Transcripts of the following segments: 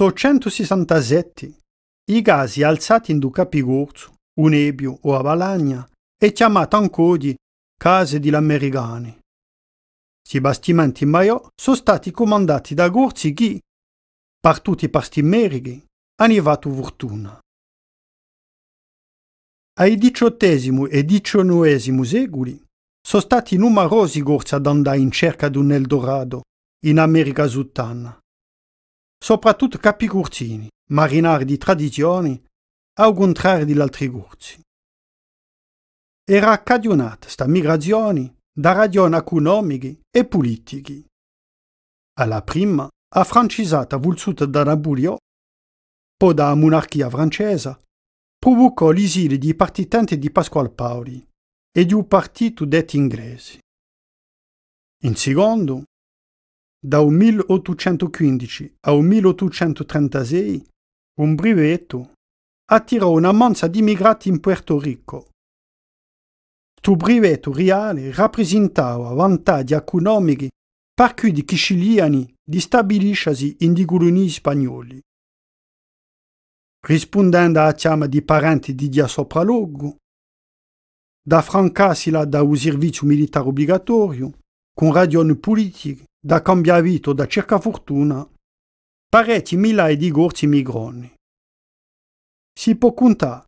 167. I casi alzati in duca pigurzo, un ebio o a valagna è chiamato ancora di case di l'americani. Si bastimenti in maiò sono stati comandati da gorzi che, partuti per sti merighi, hanno avuto fortuna. Ai XVIII e XIX secoli sono stati numerosi gorzi ad andare in cerca di un Eldorado in America Sultana soprattutto capicurcini, marinari di tradizioni, al contrario degli altri cursi. Era accagionata sta migrazione da ragioni economiche e politiche. Alla prima, a francisata vulsuta da Nabuglio, poi da monarchia francese, provocò l'esilio di partitenti di Pasquale Paoli e di un partito detto inglese. In secondo, da 1815 a 1836 un brevetto attirò una massa di immigrati in Puerto Rico. Sto brevetto reale rappresentava vantaggi economici per cui di siciliani di stabiliscersi in di colonie spagnoli. Rispondendo a chiama di parenti di dia sopralluogo, da francarsela da un servizio militare obbligatorio, con ragioni politiche da Cambiavito da fortuna, parecchi migliaia di gorzi migroni. Si può contare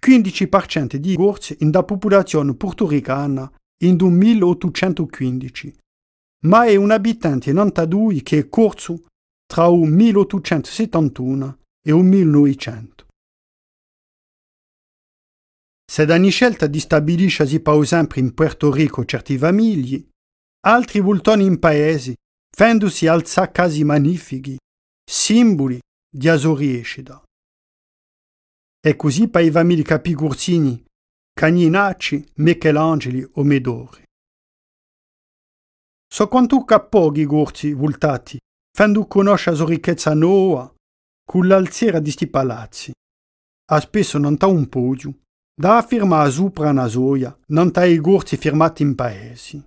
15% di gorzi in da popolazione portoricana in 1815, ma è un abitante in Antadui che è corso tra il 1871 e il 1900. Se da scelta di stabiliscersi per esempio in Puerto Rico certi famiglie, altri vultoni in paesi, fendosi alza casi magnifichi, simboli di Asoriescida. E così paiva milica Pigursini, Cagninacci, Michelangeli o Medori. So quanto capoghi gurzi vultati, fendu conosce la ricchezza nuova, con l'alzera di sti palazzi. A spesso non ta un podio, da firma a sopra una soia, non ta i gurzi firmati in paesi.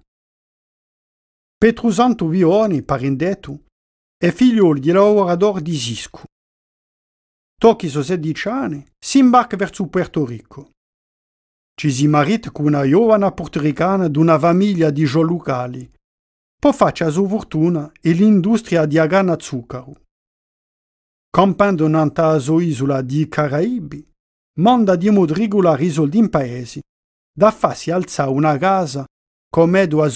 Petrusantu vione parendetu è figliuolo di lavorador di Ziscu. Tocchi so sedici anni, si imbarca verso Puerto Rico. Ci si marita con una giovane portoricana d'una famiglia di giò giolucali. Poi faccia la sua fortuna e l'industria di agana zucchero. Campando nanta la sua isola di Caraibi, manda di modrigola risoldi in paese, da farsi alzare una casa come do a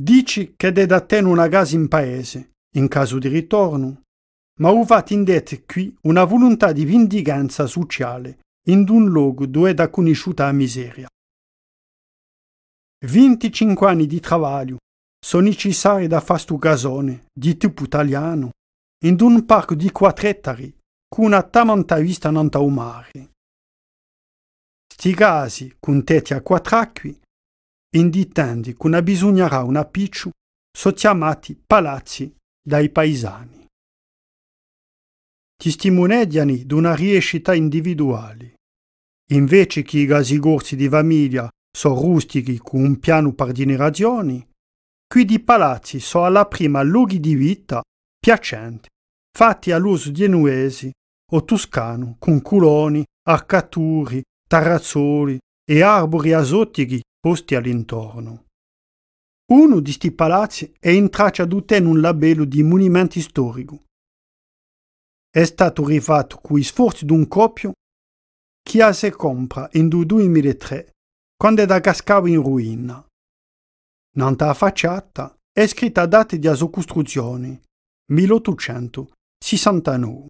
Dici che de da te una casa in paese, in caso di ritorno, ma uvati in det qui una volontà di vindicanza sociale, in un luogo dove è da conosciuta la miseria. 25 anni di travaglio sono necessari da fare stu casone, di tipo italiano, in un parco di 4 ettari, con una tamanta vista non mare. Sti casi, con tetti a quattro acqui, indicando che una bisognarà una picciu sono chiamati palazzi dai paesani. Testimoniano una riescita individuale. Invece che i gasigorsi di famiglia sono rustici con un piano per generazioni, qui di palazzi sono alla prima luoghi di vita piacenti, fatti all'uso di nuesi o toscano, con culoni, arcaturi, terrazzoli e arbori azotici posti all'intorno. Uno di questi palazzi è in traccia d'uten un labello di monumento storico. È stato rifatto coi sforzi di un coppio che a se compra in 2003, quando è da cascavo in ruina. Nanta facciata è scritta a date di sua costruzione, 1869.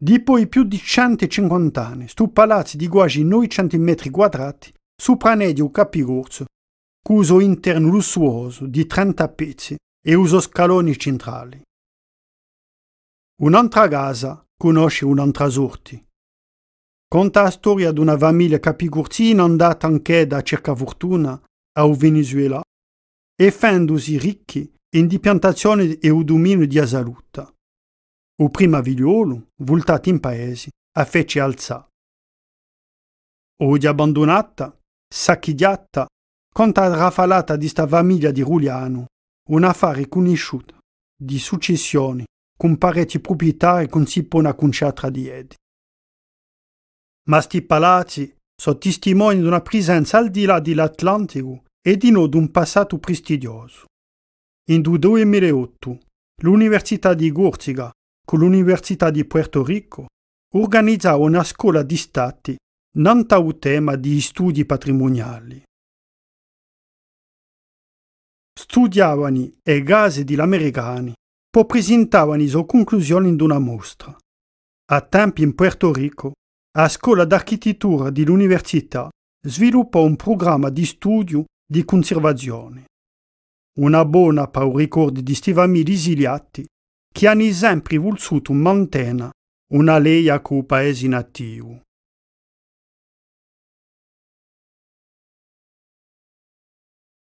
Dopo poi più di 150 anni, questo palazzo di quasi 900 metri quadrati supranedia un capigorzo, cuso interno lussuoso di 30 pezzi e uso scaloni centrali. Un'altra casa conosce un'altra sorti. Conta la storia di una famiglia capigortina andata anche da cerca fortuna a Venezuela e fendosi ricchi in di piantazione e dominio di Asalutta. O prima figliolo, voltato in paese, a fece alzà. Oggi abbandonata, sacchigiata, conta rafalata di sta famiglia di Ruliano, un affare conosciuto, di successioni, con parecchi proprietari con sipona conciatra di edi. Ma sti palazzi sono testimoni di una presenza al di là dell'Atlantico e di no di un passato prestigioso. In 2008 l'Università di Corsica con l'Università di Puerto Rico organizzava una scuola di stati non ta un tema di studi patrimoniali. Studiavano i casi degli americani, poi presentavano le conclusioni di una mostra. A tempi in Puerto Rico, la scuola d'architettura dell'università sviluppò un programma di studio di conservazione. Una buona per i ricordi di sti famiglie esiliati che hanno sempre voluto in montana una lei con il paese nativo.